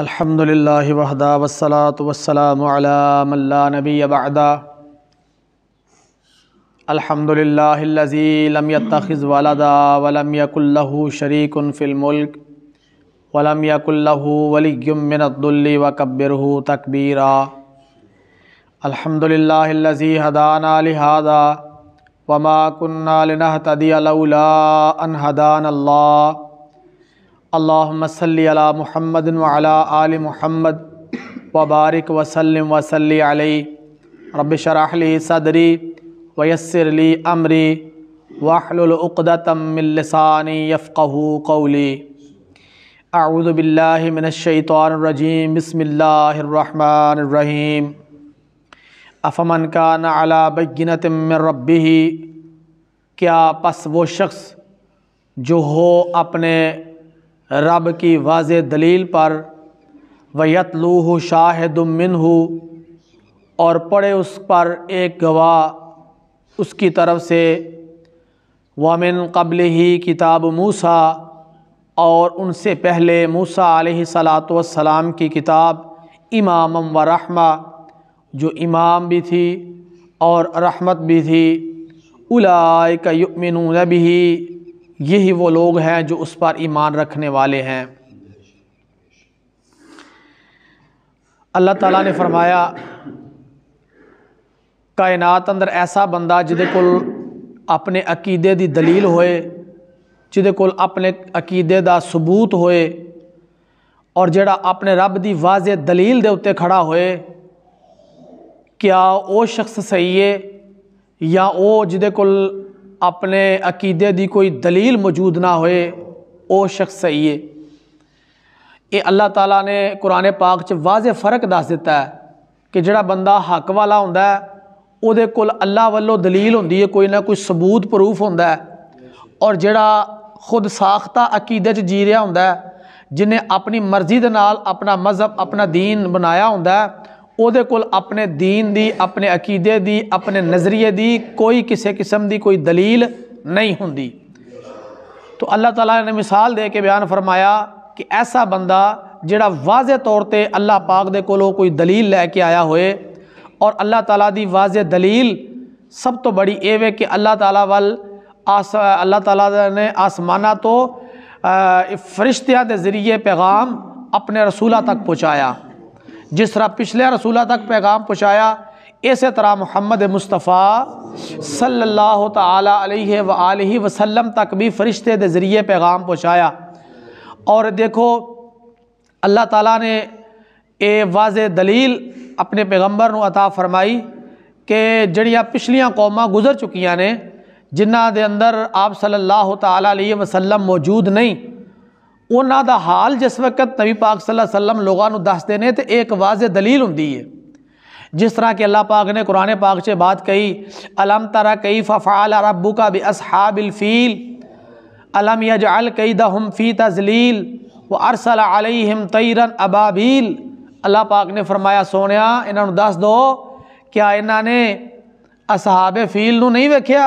अल्हम्दुलिल्लाहि वहदा वस्सलातु वस्सलामु अला मन ला नबी बअदा अल्हम्दुलिल्लाहिल्लज़ी लम यत्तखिज़ वलदा व लम यकुल लहू शरीकुन फिल मुल्क व लम यकुल लहू वलिय्युम मिन अद्दुल्लि व कब्बिरहू तकबीरा अल्हम्दुलिल्लाहिल्लज़ी हदाना लिहादा व मा कुन्ना लिनहतदिय लौला अन हदानल्लाह अल्लाम अला महमद आल महमद वबारक वसलम वसली रबशराहली सदरी वयसरली अमरी वाहलतमिलसानी यफ़ू कौली आउज़बिल्लिमिनशैतरजीम बसमीम अफमन का नला बगिनतम क्या पस वो शख्स जो हो अपने रब की वाज दलील पर वयत शाहिदमिन हो और पढ़े उस पर एक गवाह उसकी तरफ से वामिन कबल ही किताब मूसा और उनसे पहले मूसा सलात वसलाम की किताब इमाम व रहमा जो इमाम भी थी और रहमत भी थी उलाय का युमिन भी यही वो लोग हैं जो उस पर ईमान रखने वाले हैं अल्लाह ताला ने फरमाया कायनात अंदर ऐसा बंदा जिदे को अपने अकीदे दी दलील होए जिदे को अपने अकीदे दा सबूत होए और जड़ा अपने रब दी वाज दलील दे उत्ते खड़ा होए क्या वो शख्स सही है या वो जिदे को ਆਪਣੇ ਅਕੀਦੇ ਦੀ ਕੋਈ ਦਲੀਲ ਮੌਜੂਦ ਨਾ ਹੋਏ ਉਹ ਸ਼ਖਸ ਸਹੀ ਹੈ ਇਹ ਅੱਲਾਹ ਤਾਲਾ ਨੇ ਕੁਰਾਨ ਪਾਕ 'ਚ ਵਾਜ਼ਿਹ ਫਰਕ ਦੱਸ ਦਿੱਤਾ ਹੈ ਕਿ ਜਿਹੜਾ ਬੰਦਾ ਹੱਕ ਵਾਲਾ ਹੁੰਦਾ ਉਹਦੇ ਕੋਲ ਅੱਲਾਹ ਵੱਲੋਂ ਦਲੀਲ ਹੁੰਦੀ ਹੈ ਕੋਈ ਨਾ ਕੋਈ ਸਬੂਤ ਪ੍ਰੂਫ ਹੁੰਦਾ ਔਰ ਜਿਹੜਾ ਖੁਦ ਸਾਖਤਾ ਅਕੀਦੇ 'ਚ ਜੀ ਰਿਹਾ ਹੁੰਦਾ ਜਿਨੇ ਆਪਣੀ ਮਰਜ਼ੀ ਦੇ ਨਾਲ ਆਪਣਾ ਮਜ਼ਹਬ ਆਪਣਾ دین ਬਣਾਇਆ ਹੁੰਦਾ वो को अपने दीन दी अपने अकीदे दी अपने नज़रिए दी कोई किसी किस्म की कोई दलील नहीं होंगी तो अल्लाह ताला ने मिसाल दे के बयान फरमाया कि ऐसा बंदा जड़ा वाजे तौर पर अल्लाह पाक दे को कोई दलील लैके आया होए और अल्लाह ताला दी वाज दलील सब तो बड़ी एवे कि अल्लाह ताला वल आस अल्लाह ताला ने आसमाना तो फरिश्तिया के जरिए पैगाम अपने रसूला तक पहुँचाया जिस तरह पिछले रसूला तक पैगाम पहुँचाया इस तरह मोहम्मद मुस्तफ़ा सल्ला तह वसम तक भी फ़रिश्ते के ज़रिए पैगाम पहुँचाया और देखो अल्लाह ताला ने ये वाज दलील अपने पैगंबर अता फरमाई कि जड़िया पिछलियाँ कौम गुजर चुकिया ने जिन्हों के अंदर आप सल्ला तसलम मौजूद नहीं उन्हों का हाल जिस वक्त नबी पाक ਸੱਲੱਲਾਹੁ ਅਲੈहि ਵਸल्लम ਲੋਕਾਂ ਨੂੰ ਦੱਸਦੇ ਨੇ ਤੇ ਇੱਕ ਵਾਜ਼ਿਹ ਦਲੀਲ जिस तरह के अल्लाह पाक ने कुरान पाक से बात कही अलम तरा कई फ़फ़ाल रबू का भी असहाबिलफ़ील अलम अल कई दम फ़ी तजलील व अरसल अलहम तईरन अबाबील अल्लाह पाक ने फरमाया सोनिया इन्हों दस दो क्या इन्होंने असहाब फील नहीं वेख्या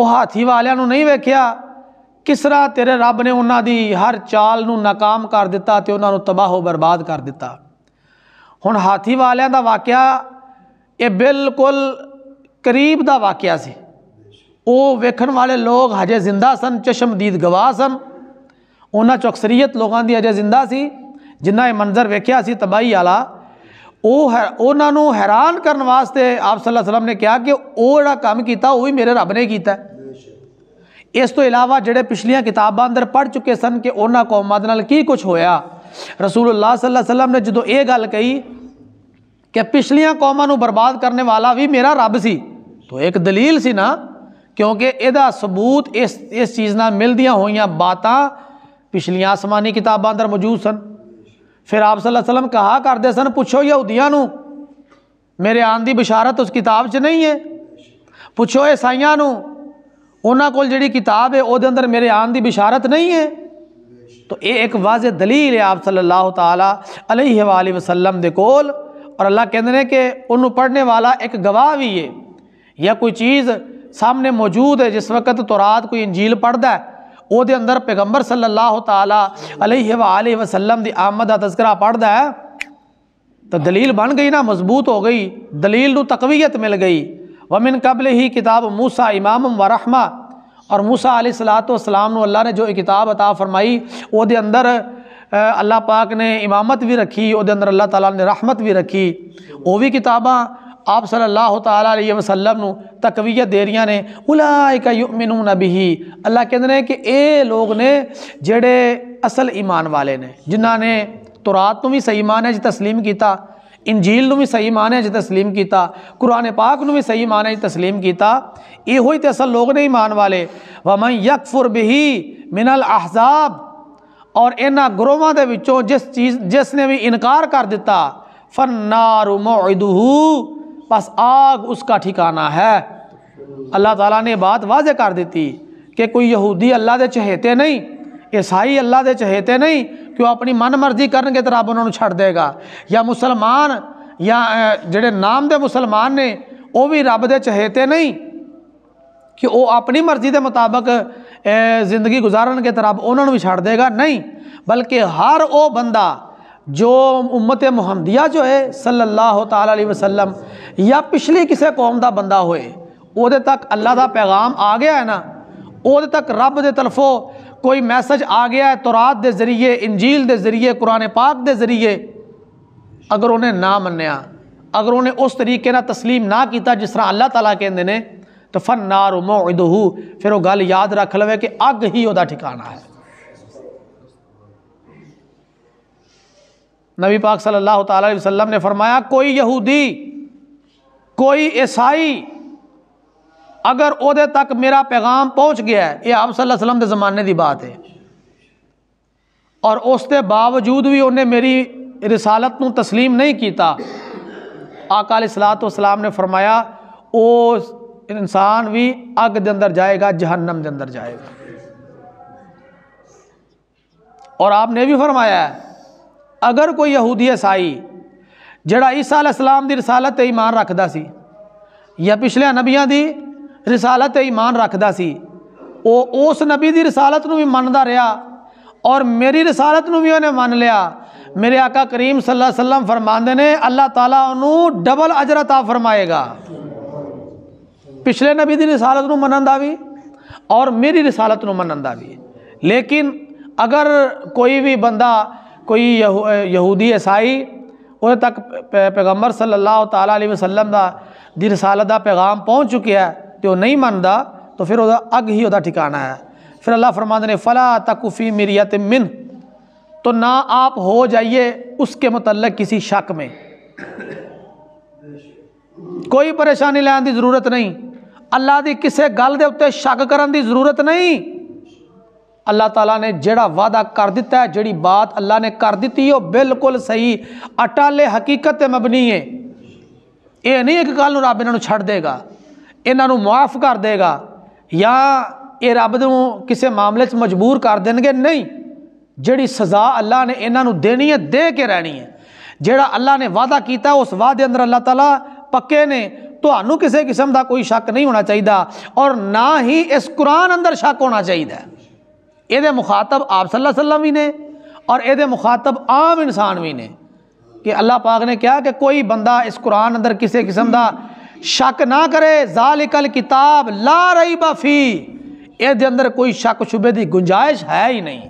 वह हाथी वालू नहीं वेख्या ਕਿਸ ਤਰ੍ਹਾਂ ਤੇਰੇ ਰੱਬ ਨੇ ਉਹਨਾਂ ਦੀ ਹਰ ਚਾਲ ਨੂੰ ناکਾਮ ਕਰ ਦਿੱਤਾ ਤੇ ਉਹਨਾਂ ਨੂੰ ਤਬਾਹੋ ਬਰਬਾਦ ਕਰ ਦਿੱਤਾ ਹੁਣ ਹਾਥੀ ਵਾਲਿਆਂ ਦਾ ਵਾਕਿਆ ਇਹ ਬਿਲਕੁਲ ਕਰੀਬ ਦਾ ਵਾਕਿਆ ਸੀ ਉਹ ਵੇਖਣ ਵਾਲੇ ਲੋਕ ਹਜੇ ਜ਼ਿੰਦਾ ਸਨ ਚਸ਼ਮਦੀਦ ਗਵਾਹ ਸਨ ਉਹਨਾਂ ਚ ਅਕਸਰੀਅਤ ਲੋਕਾਂ ਦੀ ਅਜੇ ਜ਼ਿੰਦਾ ਸੀ ਜਿਨ੍ਹਾਂ ਇਹ ਮੰਜ਼ਰ ਵੇਖਿਆ ਸੀ ਤਬਾਹੀ ਵਾਲਾ ਉਹ ਉਹਨਾਂ ਨੂੰ ਹੈਰਾਨ ਕਰਨ ਵਾਸਤੇ ਆਪ ਸੱਲੱਲਾਹੁ ਅਲੈਹਿ ਵਸੱਲਮ ਨੇ ਕਿਹਾ ਕਿ ਉਹ ਜਿਹੜਾ ਕੰਮ ਕੀਤਾ ਉਹ ਵੀ ਮੇਰੇ ਰੱਬ ਨੇ ਕੀਤਾ ਇਸ ਤੋਂ ਇਲਾਵਾ ਜਿਹੜੇ ਪਿਛਲੀਆਂ ਕਿਤਾਬਾਂ ਅੰਦਰ ਪੜ ਚੁੱਕੇ ਸਨ ਕਿ ਉਹਨਾਂ ਕੌਮਾਂ ਦੇ ਨਾਲ ਕੀ ਕੁਝ ਹੋਇਆ ਰਸੂਲullah ਸੱਲੱਲਾਹੁ ਅਲੈਹਿ ਵਸੱਲਮ ਨੇ ਜਦੋਂ ਇਹ ਗੱਲ ਕਹੀ ਕਿ ਪਿਛਲੀਆਂ ਕੌਮਾਂ ਨੂੰ ਬਰਬਾਦ ਕਰਨ ਵਾਲਾ ਵੀ ਮੇਰਾ ਰੱਬ ਸੀ ਤੋਂ ਇੱਕ ਦਲੀਲ ਸੀ ਨਾ ਕਿਉਂਕਿ ਇਹਦਾ ਸਬੂਤ ਇਸ ਇਸ ਚੀਜ਼ ਨਾਲ ਮਿਲਦੀਆਂ ਹੋਈਆਂ ਬਾਤਾਂ ਪਿਛਲੀਆਂ ਆਸਮਾਨੀ ਕਿਤਾਬਾਂ ਅੰਦਰ ਮੌਜੂਦ ਸਨ ਫਿਰ ਆਪ ਸੱਲੱਲਾਹੁ ਅਲੈਹਿ ਵਸੱਲਮ ਕਹਾ ਕਰਦੇ ਸਨ ਪੁੱਛੋ ਯਹੂਦੀਆਂ ਨੂੰ ਮੇਰੇ ਆਨ ਦੀ ਬਸ਼ਾਰਤ ਉਸ ਕਿਤਾਬ 'ਚ ਨਹੀਂ ਹੈ ਪੁੱਛੋ ਈਸਾਈਆਂ ਨੂੰ उन्होंने को जी किताब है वो अंदर मेरे आन की बिशारत नहीं है तो ये एक वाज दलील है आप सल्लल्लाहु ताला वसलम के कोल और अल्लाह कहते हैं कि उन्होंने पढ़ने वाला एक गवाह भी है या कोई चीज़ सामने मौजूद है जिस वक्त तो रात कोई अंजील पढ़ता है वो दे अंदर पैगंबर सल्लल्लाहु ताला अलैहि वसल्लम दी आमद का तस्करा पढ़ता है तो दलील बन गई ना मजबूत हो गई दलील को तकवीयत मिल गई वमिन कबल ही किताब मूसा इमाम वरहमा और मूसा अली सलाम अल्लाह ने जो किताब अता फ़रमाई वह अंदर अल्लाह पाक ने इमामत भी रखी और अंदर अल्लाह ताला ने रहमत भी रखी वो भी किताबा आप सल्लल्लाहु सल्ला वसलम तकवीत दे रही ने उलायुमिन नबी अल्लाह कहते हैं कि ये लोग ने जड़े असल ईमान वाले ने जिन्ह ने रात तो भी सही ईमान है जी तस्लीम किया इंजील भी सही माने अच तस्लीम किया कुरान पाक भी सही माने तस्लीम किया यो तो असल लोग नहीं मान वाले वमन यकफुर बिही मिनल अहजाब और इन्होंने ग्रोहों के विचों जिस चीज़ जिसने भी इनकार कर दिता फनारू मोदू बस आग उसका ठिकाना है अल्लाह तला ने बात वाज कर दी कि कोई यहूदी अल्लाह के चहेते नहीं ईसाई अल्लाह के चहेते नहीं कि वह अपनी मन मर्जी करे तो रब उन्होंने छड़ देगा या मुसलमान या जोड़े नाम के मुसलमान ने वह भी रब के चहेते नहीं कि वो अपनी मर्जी के मुताबिक जिंदगी गुजारन के तरब उन्होंने भी छड़ देगा नहीं बल्कि हर वो बंदा जो उम्मत मुहमदिया जो है सल्लाह तला वसलम या पिछली किसी कौम का बंदा होए वो तक अल्लाह का पैगाम आ गया है ना वो तक रब के तरफों कोई मैसेज आ गया है तौरात के जरिए इंजील के जरिए कुरान पाक के जरिए अगर उन्हें ना मनिया अगर उन्हें उस तरीके ना तस्लीम ना किया जिस तरह अल्लाह तला कहें तो फन नार मोदू फिर वह गल याद रख लवे कि अग ही वह ठिकाना है नबी पाक सल्ला अलैहि ने फरमाया कोई यहूदी कोई ईसाई अगर वो तक मेरा पैगाम पहुँच गया है यह आप सल्लम के ज़माने की बात है और उसके बावजूद भी उन्हें मेरी रिसालत को तस्लीम नहीं किया अकाल सलात सलाम ने फरमाया उस इंसान भी अग के अंदर जाएगा जहन्नम के अंदर जाएगा और आपने भी फरमाया अगर कोई यहूदी ईसाई जड़ा ईसा सलाम की रिसालत ईमान रखता सी या पिछलिया नबिया की रिसालत ईमान रखता सी ओ, उस नबी की रिसालत भी मानता रहा और मेरी रिसालत भी उन्हें मान लिया मेरे आका करीम सला सलम फरमाते ने अल्लाह तला डबल अजरत आ फरमाएगा पिछले नबी की रिसालत मन का भी और मेरी रिसालत मन का भी लेकिन अगर कोई भी बंदा कोई यह यहूदी ईसाई उ तक पैगंबर सल अला तला वसलम का दी रसालत का पैगाम पहुँच चुकया है तो नहीं मानता तो फिर वह अग ही ठिकाना है फिर अल्लाह फरमाद ने फ़ला तकुफी मरीत मिन तो ना आप हो जाइए उसके मतलब किसी शक में कोई परेशानी लैन की जरूरत नहीं अल्लाह की किसी गल के उ शक कर जरूरत नहीं अल्लाह तला ने जड़ा वादा कर दिता है जड़ी बात अल्लाह ने कर दी वो बिल्कुल सही अटाले हकीकत मबनी है ये नहीं एक गल रब इन्हों छ देगा इन्हों मुआफ़ कर देगा या ये रब किसी मामले मजबूर कर देंगे नहीं जी सज़ा अल्लाह ने इन्हों देनी है दे के रहनी है जोड़ा अल्लाह ने वादा किया उस वादे अंदर अल्लाह तला पक्के ने तो किसी किस्म का कोई शक नहीं होना चाहिए और ना ही इस कुरान अंदर शक होना चाहिए ये मुखातब आप सल्ला सलम भी ने और ये मुखातब आम इंसान भी ने कि अल्लाह पाक ने कहा कि कोई बंदा इस कुरान अंदर किसी किस्म का शक ना करे जालिकल किताब ला रही बफी ये अंदर कोई शक शुबे की गुंजाइश है ही नहीं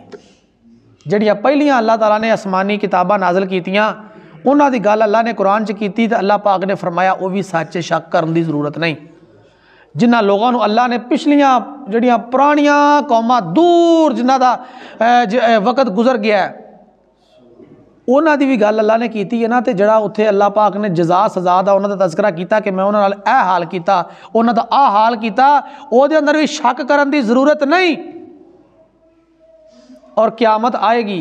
जड़िया पहलियां अल्लाह तला ने आसमानी किताबा नाजल कीतियाँ उन्हों की गल अल्लाह ने कुरान च की तो अल्लाह पाक ने फरमाया वह भी सच शक कर जरूरत नहीं जिन्होंने लोगों अल्लाह ने पिछलियाँ जड़िया पुरानिया कौम दूर जिन्हों का वक्त गुजर गया है उन्हों की भी गल अल्लाह ने की है ना तो जरा उ अल्लाह पाक ने जजा सजा का उन्होंने तस्करा किया कि मैं उन्होंने ए हाल किया उन्होंने आ हाल किया अंदर भी शक कर जरूरत नहीं और क्यामत आएगी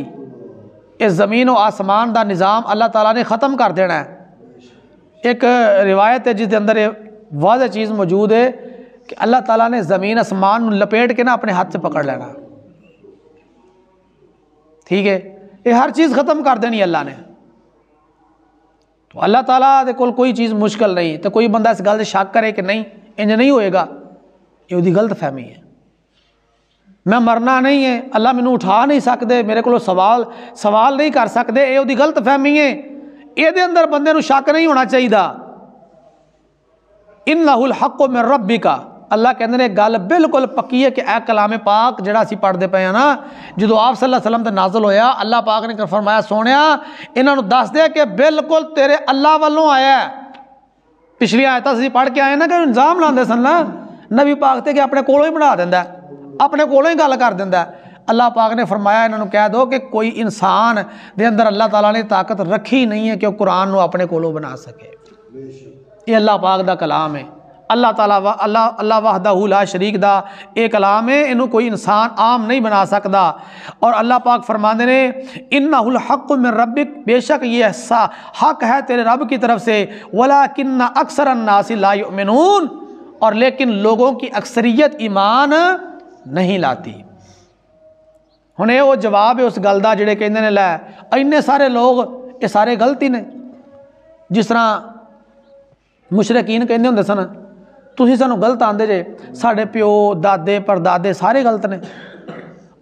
इस जमीन और आसमान का निज़ाम अल्लाह तला ने ख़त्म कर देना है एक रिवायत है जिसके अंदर वाद चीज़ मौजूद है कि अल्लाह तला ने जमीन आसमान लपेट के ना अपने हाथ से पकड़ लेना ठीक है ये हर चीज़ ख़त्म कर देनी अल्लाह ने तो अल्लाह ताला दे कोल कोई चीज़ मुश्किल नहीं तो कोई बंदा इस गल शक करे कि नहीं इंज नहीं होएगा ये गलत फहमी है मैं मरना नहीं है अल्लाह मैनू उठा नहीं सकते मेरे को सवाल सवाल नहीं कर सकते ये गलत फहमी है ये अंदर बंदे शक नहीं होना चाहिए इन लाहुल हक को मैं रब भी का ਅੱਲਾ ਕਹਿੰਦੇ ਨੇ ਗੱਲ ਬਿਲਕੁਲ ਪੱਕੀ ਹੈ ਕਿ ਇਹ ਕਲਾਮੇ ਪਾਕ ਜਿਹੜਾ ਅਸੀਂ ਪੜ੍ਹਦੇ ਪਏ ਆ ਨਾ ਜਦੋਂ ਆਪ ਸੱਲੱਲਾਹੁ ਅਲੈਹਿ ਵਸੱਲਮ ਤੇ ਨਾਜ਼ਲ ਹੋਇਆ ਅੱਲਾ ਪਾਕ ਨੇ ਫਰਮਾਇਆ ਸੋਹਣਿਆ ਇਹਨਾਂ ਨੂੰ ਦੱਸ ਦੇ ਕਿ ਬਿਲਕੁਲ ਤੇਰੇ ਅੱਲਾ ਵੱਲੋਂ ਆਇਆ ਪਿਛਲੀ ਆਇਤਾਂ ਅਸੀਂ ਪੜ੍ਹ ਕੇ ਆਏ ਨਾ ਕਿ ਇਲਜ਼ਾਮ ਲਾਉਂਦੇ ਸਨ ਨਾ ਨਬੀ ਪਾਕ ਤੇ ਕਿ ਆਪਣੇ ਕੋਲੋਂ ਹੀ ਬਣਾ ਦਿੰਦਾ ਆਪਣੇ ਕੋਲੋਂ ਹੀ ਗੱਲ ਕਰ ਦਿੰਦਾ अल्लाह पाक ने फरमाया इन्होंने कह दो कि कोई इंसान के अंदर अल्लाह ताला ने ताकत रखी नहीं है कि वह कुरान को अपने कोलों बना सके ये अल्लाह पाक का कलाम है अल्लाह तला वाह अल्लाह अल्लाह वाहदा शरीक दा एक कलाम है इनू कोई इंसान आम नहीं बना सकता और अल्लाह पाक फरमाने ने इन्नाहुल हक में रबिक बेशक ये हिस्सा हक है तेरे रब की तरफ से वला किन्ना अक्सर अन्नासी लायमिनून और लेकिन लोगों की अक्सरियत ईमान नहीं लाती हूँ वो जवाब है उस गल का जेडे कहते लै इन्ने सारे लोग ये सारे गलती ने जिस तरह मुशरकीन कहें होंगे सन ਤੁਸੀਂ ਸਾਨੂੰ ਗਲਤ ਆਂਦੇ ਜੇ ਸਾਡੇ ਪਿਓ ਦਾਦੇ ਪਰਦਾਦੇ ਸਾਰੇ ਗਲਤ ਨੇ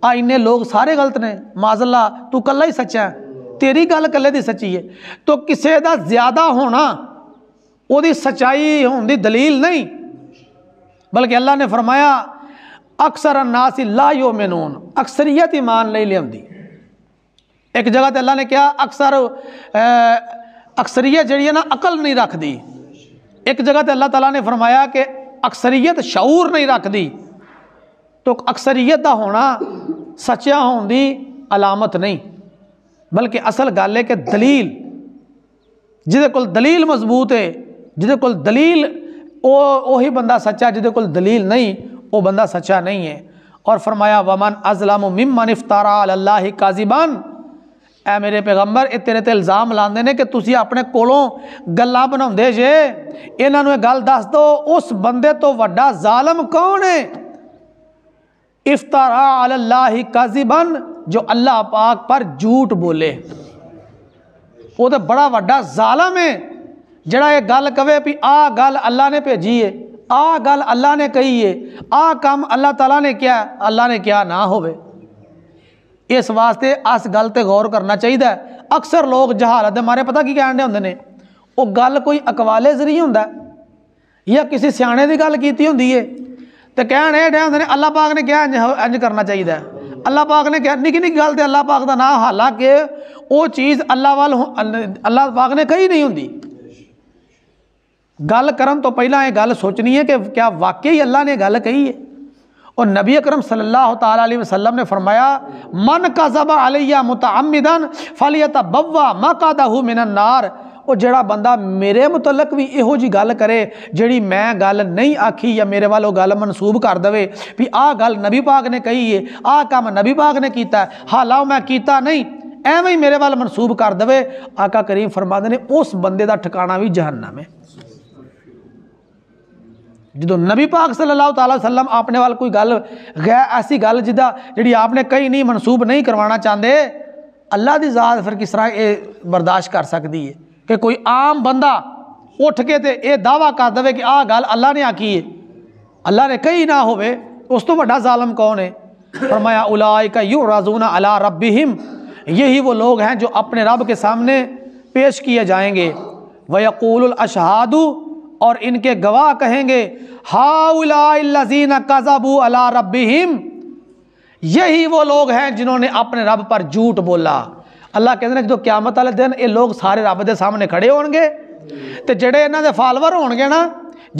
ਆ ਇੰਨੇ ਲੋਕ ਸਾਰੇ ਗਲਤ ਨੇ ਮਾਜ਼ੱਲਾ ਤੂੰ ਕੱਲਾ ਹੀ ਸੱਚਾ ਤੇਰੀ ਗੱਲ ਕੱਲੇ ਦੀ ਸੱਚੀ ਹੈ ਤੋ ਕਿਸੇ ਦਾ ਜ਼ਿਆਦਾ ਹੋਣਾ ਉਹਦੀ ਸਚਾਈ ਹੋਣ ਦੀ ਦਲੀਲ ਨਹੀਂ ਬਲਕਿ ਅੱਲਾ ਨੇ ਫਰਮਾਇਆ ਅਕਸਰ ਅਨਾਸ ਲਾ ਯੂਮਨੂਨ ਅਕਸਰੀਅਤ ਇਮਾਨ ਲਈ ਲਿਆਉਂਦੀ ਇੱਕ ਜਗ੍ਹਾ ਤੇ ਅੱਲਾ ਨੇ ਕਿਹਾ ਅਕਸਰ ਅਕਸਰੀਅਤ ਜਿਹੜੀ ਹੈ ਨਾ ਅਕਲ ਨਹੀਂ ਰੱਖਦੀ एक जगह तो अल्लाह तला ने फरमाया कि अक्सरीयत शूर नहीं रखती तो अक्सरीयत का होना सचा होने की अलामत नहीं बल्कि असल गल है कि दलील जिदे को दलील मजबूत है जिदे को दलील ओ उ बंदा सच्चा जिदे को दलील नहीं वह बंदा सच्चा नहीं है और फरमाया वमन अजलम मिम्मन इफ्तारा अल्लाह काजिबान ਐ ਮੇਰੇ ਪੈਗੰਬਰ ਇਹ ਤੇਰੇ ਤੇ ਇਲਜ਼ਾਮ ਲਾਉਂਦੇ ਨੇ ਕਿ ਤੁਸੀਂ ਆਪਣੇ ਕੋਲੋਂ ਗੱਲਾਂ ਬਣਾਉਂਦੇ ਜੇ ਇਹਨਾਂ ਨੂੰ ਇਹ ਗੱਲ ਦੱਸ ਦਿਓ ਉਸ ਬੰਦੇ ਤੋਂ ਵੱਡਾ ਜ਼ਾਲਮ ਕੌਣ ਹੈ इफ्तारा अल्लाह काजिबन जो अल्लाह पाक पर झूठ बोले वो तो बड़ा व्डा जालम है जड़ा ये गल कवे भी आ गल अल्लाह ने भेजी है आ गल अल्लाह ने कही है आ काम अल्लाह तला ने क्या अल्लाह ने क्या ना होवे ਇਸ ਵਾਸਤੇ ਅਸ ਗੱਲ ਤੇ ਗੌਰ ਕਰਨਾ ਚਾਹੀਦਾ ਅਕਸਰ ਲੋਕ ਜਹਾਲਤ ਦੇ ਮਾਰੇ ਪਤਾ ਕੀ ਕਹਿਣ ਦੇ ਹੁੰਦੇ ਨੇ ਉਹ ਗੱਲ ਕੋਈ ਅਕਵਾਲੇ ਜ਼ਰੀ ਹੁੰਦਾ ਜਾਂ ਕਿਸੇ ਸਿਆਣੇ ਦੀ ਗੱਲ ਕੀਤੀ ਹੁੰਦੀ ਏ ਤੇ ਕਹਿਣ ਇਹ ਡੇ ਹੁੰਦੇ ਨੇ ਅੱਲਾਹ ਪਾਕ ਨੇ ਕਿਹਾ ਇੰਜ ਕਰਨਾ ਚਾਹੀਦਾ ਅੱਲਾਹ ਪਾਕ ਨੇ ਕਿਹਾ ਨਿੱਕੀ ਨਿੱਕੀ ਗੱਲ ਤੇ ਅੱਲਾਹ ਪਾਕ ਦਾ ਨਾਂ ਹਾਲਾਂਕਿ ਉਹ ਚੀਜ਼ ਅੱਲਾਹ ਵੱਲ ਅੱਲਾਹ ਪਾਕ ਨੇ ਕਹੀ ਨਹੀਂ ਹੁੰਦੀ ਗੱਲ ਕਰਨ ਤੋਂ ਪਹਿਲਾਂ ਇਹ ਗੱਲ ਸੋਚਣੀ ਹੈ ਕਿ ਕਿਆ ਵਾਕਈ ਅੱਲਾਹ ਨੇ ਗੱਲ ਕਹੀ ਹੈ और नबी अकरम सल्लल्लाहु अलैहि वसल्लम ने फरमाया मन का जबा अलैया मुतमदन फलियत बव्वा मकादा हूँ मिनन्नार ਉਹ ਜਿਹੜਾ ਬੰਦਾ ਮੇਰੇ ਮੁਤਲਕ ਵੀ ਇਹੋ ਜੀ ਗੱਲ ਕਰੇ ਜਿਹੜੀ ਮੈਂ ਗੱਲ ਨਹੀਂ ਆਖੀ ਜਾਂ ਮੇਰੇ ਵੱਲੋਂ ਗੱਲ ਮਨਸੂਬ ਕਰ ਦਵੇ ਵੀ ਆਹ ਗੱਲ ਨਬੀ ਪਾਕ ਨੇ ਕਹੀ ਏ ਆਹ ਕੰਮ ਨਬੀ ਪਾਕ ਨੇ ਕੀਤਾ ਹਾਲਾ ਮੈਂ ਕੀਤਾ ਨਹੀਂ ਐਵੇਂ ਹੀ ਮੇਰੇ ਵੱਲ ਮਨਸੂਬ ਕਰ ਦਵੇ ਆਕਾ ਕਰੀਮ ਫਰਮਾਉਂਦੇ ਨੇ ਉਸ ਬੰਦੇ ਦਾ ਠਿਕਾਣਾ ਵੀ ਜਹੰਨਮ ਹੈ जो नबी पाक सल्लल्लाहु अलैहि वसल्लम आपने वाल कोई गल गै ऐसी गल जिदा जी आपने कहीं नहीं मनसूब नहीं करवाना चाहते अल्लाह की जात फिर किस तरह ये बर्दाश्त कर सकती है कि कोई आम बंदा उठ के तो यह दावा कर दे कि आह गल अल्लाह ने आखी है अल्लाह ने कही ना हो उस तो व्डा जालम कौन है फरमाया उलाई का यू अला रबिम यही वो लोग हैं जो अपने रब के सामने पेश किए जाएंगे व यकूल और इनके गवाह कहेंगे हाउलाजीन कजबू अला रबीम यही वो लोग हैं जिन्होंने अपने रब पर झूठ बोला अल्लाह कहते हैं जो क्यामत आए दिन ये लोग सारे रब के सामने खड़े हो गए तो जेडे इन्हों के फॉलोवर हो गए ना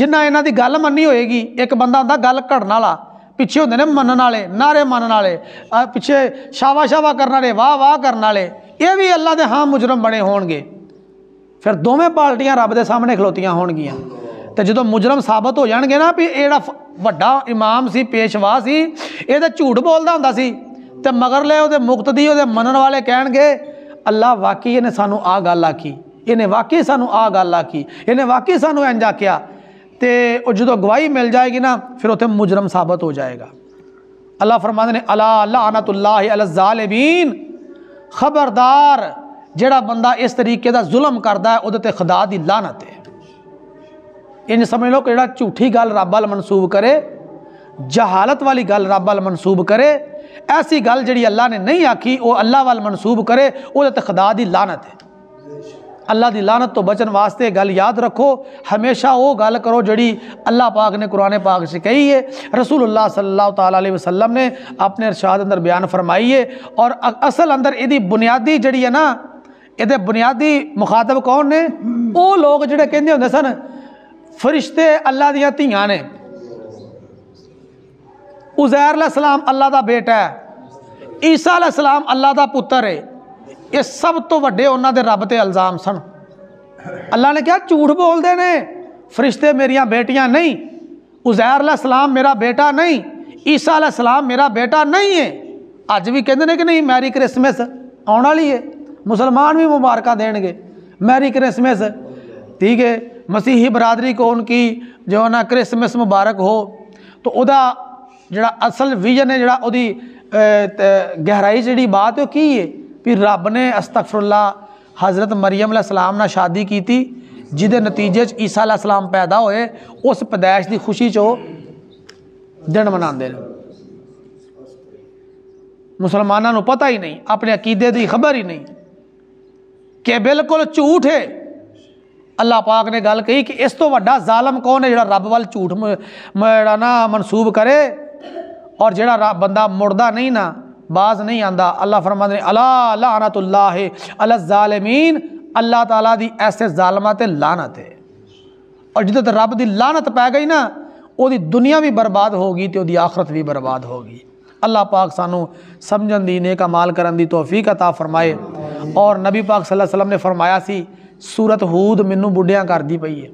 जिन्ना इन्ह की गल मनी होएगी एक बंद हाँ गल घड़न वाला पिछे होंगे ने मन आए नारे मन आए पिछे शावा शावा करे वाह वाह करे ये भी अल्लाह के हाँ मुजरम बने होने फिर दोवें पार्टियां रब के सामने खलोतियां हो जो मुजरम साबित हो जाएंगे ना भी यहाँ व्डा इमाम से पेशवा से ये झूठ बोलता हों मगर लेते मुक्त दी मनन वाले कह अल्लाह वाकई इन्हें सानू आ गल आखी इन्हें वाकई सानू आ गल आखी इन्हें वाकई सानू इंज आख्या तो जो गवाही मिल जाएगी ना फिर उत मुजरम साबित हो जाएगा अल्लाह फरमान ने अला अल्लाह अनातुल्ला खबरदार जड़ा बंदा इस तरीके का जुलम करता है वह खुदा की लानत है इन समझ लो कि जो झूठी गल रब वाल मनसूब करे जहालत वाली गल रब वाल मनसूब करे ऐसी गल जी अल्लाह ने नहीं आखी वह अल्लाह वाल मनसूब करे वह खुदा की लानत है अल्लाह की लानत तो बचने वास्ते गल याद रखो हमेशा वह गल करो जी अल्लाह पाक ने कुरने पाक से कही है रसूल अल्लाह सल्लल्लाहु अल्लाह वसल्लम ने अपने अरशाद अंदर बयान फरमाई है और असल अंदर यदि बुनियादी जड़ी है ना ये बुनियादी मुखातब कौन ने हम्म। वो लोग जो कहते होंगे सन फरिश्ते अल्लाह दिया धियां ने उजैर सलाम अल्लाह का बेटा है ईसा सलाम अल्लाह का पुत्र है ये सब तो व्डे उन्होंने रब के इल्जाम सन अल्लाह ने कहा झूठ बोलते ने फरिश्ते मेरिया बेटिया नहीं उजैर सलाम मेरा बेटा नहीं ईसा सलाम मेरा बेटा नहीं है अज भी केंद्र कि नहीं मैरी क्रिसमस आने वाली है मुसलमान भी मुबारक देंगे मैरी क्रिसमस ठीक है मसीही बरदरी को उनकी जो है ना क्रिसमस मुबारक हो तो ਉਹਦਾ ਜਿਹੜਾ ਅਸਲ ਵਿਜ਼ਨ ਹੈ ਜਿਹੜਾ ਉਹਦੀ ਗਹਿਰਾਈ ਜਿਹੜੀ ਬਾਤ ਉਹ ਕੀ ਹੈ ਵੀ ਰੱਬ ਨੇ ਅਸਤਗਫਰullah हज़रत मरियम सलाम ਨਾਲ ਸ਼ਾਦੀ ਕੀਤੀ ਜਿਹਦੇ ਨਤੀਜੇ 'ਚ ਈਸਾ ਸਲਾਮ ਪੈਦਾ ਹੋਏ ਉਸ ਪਦਾਇਸ਼ ਦੀ ਖੁਸ਼ੀ 'ਚ ਉਹ ਦਿਨ ਮਨਾਉਂਦੇ ਨੇ ਮੁਸਲਮਾਨਾਂ ਨੂੰ ਪਤਾ ਹੀ ਨਹੀਂ ਆਪਣੇ ਅਕੀਦੇ ਦੀ ਖਬਰ ਹੀ ਨਹੀਂ કે બિલકુલ ਝૂઠ હે અલ્લાહ પાક ને گل કહી કે اس تو وڈا ظالم કોન હે جڑا رب وال ਝૂઠ મેڑا ના મનસૂબ કરે ઓર جڑا બંદા मुડਦਾ નહીં ના બાઝ નહીં આнда અલ્લાહ ફરમાદને અલા લઅનતુલ્લાહે અલ ظાલમીન અલ્લાહ તઆલા દી ایسے ظالમા تے લાનત હે اور جے تے رب دی લાનત પે ગઈ ના ઓદી દુનિયા وی برباد ہوگی تے ઓદી આખirat وی برباد ہوگی अल्लाह पाक सानू समझ दी ने कमाल करन दी तौफीक अता फरमाए और नबी पाक सल्लल्लाहु अलैहि वसल्लम ने फरमाया सी सूरत हूद मैनू बुढ़िया कर दी पई है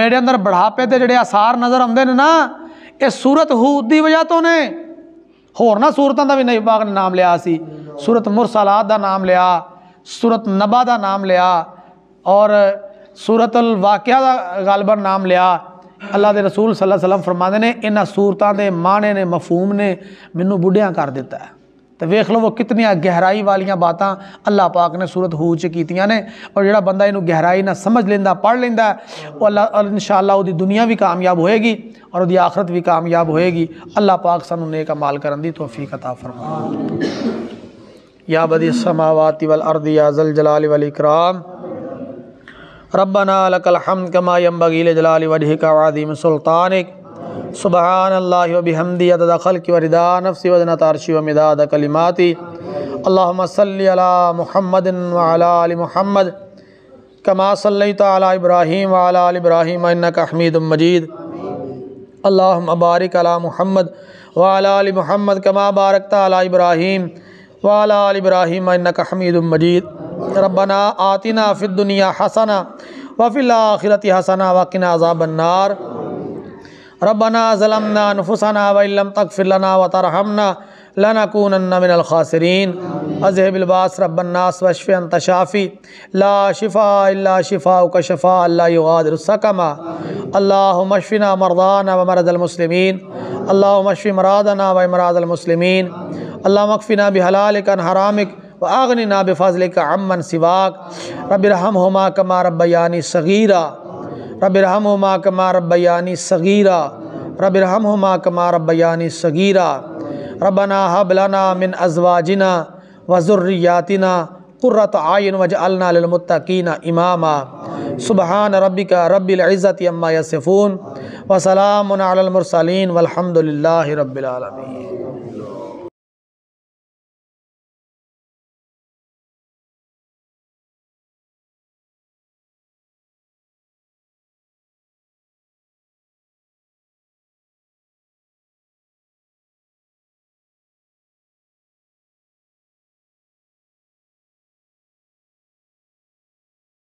मेरे अंदर बढ़ापे के जोड़े आसार नज़र आते हैं ना ये सूरत हूद की वजह तो ने होरना सूरतों का भी नबी पाक ने नाम लिया सी सूरत मुरसलात का नाम लिया सूरत नबा का नाम लिया और सूरत अल वाक़ का गलबर नाम लिया अल्लाह के रसूल सला सलम फरमाते ने इन्होंने सूरतों के माने ने मफहूम ने मैनू बुढ़िया कर दिता है तो वेख लो वो कितनिया गहराई वाली बातें अल्लाह पाक ने सूरत हू चीतिया ने और जोड़ा बंदा इनू गहराई ना समझ लेंदा पढ़ लेंदा वो अल्लाह इन शाला दुनिया भी कामयाब होएगी और वो आखरत भी कामयाब होएगी अल्लाह पाक सू ने कमाल करन दी फरमा या बदी समावाती वल अर्द या जल जलाल वाली कराम रबना लकलहम कमा यम्बगील जलाल वजह वादीम सुल्तानिक सुबहान अल्लाह वबिहमदी अदद खल की वरदा नफसी वदन तारशी वमदाद कलिमाती अल्लाम सल्ला महमद वाल महमद कमा सल्ल तला इब्राहीम वाल इब्राहीम का हमीद मजीद अल्लाम बारिक अला महमद वाल महमद कमा बारकता अला इब्राहीम वाल इब्राहिम रबना आतना फ़िदुनिया हसना वफ़िलाखिरत हसना वकिन अजाबन्नार रबना ज़लमना नफुसना वम तकफ़िलना व तरहमना लनकून मिनलखासरीन अजहबिलबास रबन्नास वशफ़ अंतशाफ़ी ला शिफ़ा अल्ला शिफ़ा का शफ़ा अल्लादरसकमा अल्लाह मशफ़िना मरदाना व मरदलमसलिमिन अल्लाह मशफ़ी मरादना व मरादलमसलमिन अल्लाह मकफ़िना बहलाल कन हरामिक व आगन नाब फ़ाजिल का अमन सिवाक रबरहम हमा कमा रबयानी सगीरा रबरहम हमा कमा रबयानी सगीरा रबरहम हमा कमा रबयानी सगीरा रबना हबलाना मिन अजवाजना वज़ुर्रियातना क़ुर्रत आयन वजअलनामतकीन इमामा सुबहान का रबिलज़त अम्मा यसफ़ून वसलामसलिन वलहमदिल्ला रबालमी